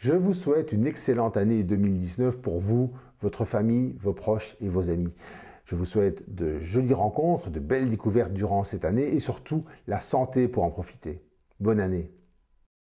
Je vous souhaite une excellente année 2019 pour vous, votre famille, vos proches et vos amis. Je vous souhaite de jolies rencontres, de belles découvertes durant cette année et surtout la santé pour en profiter. Bonne année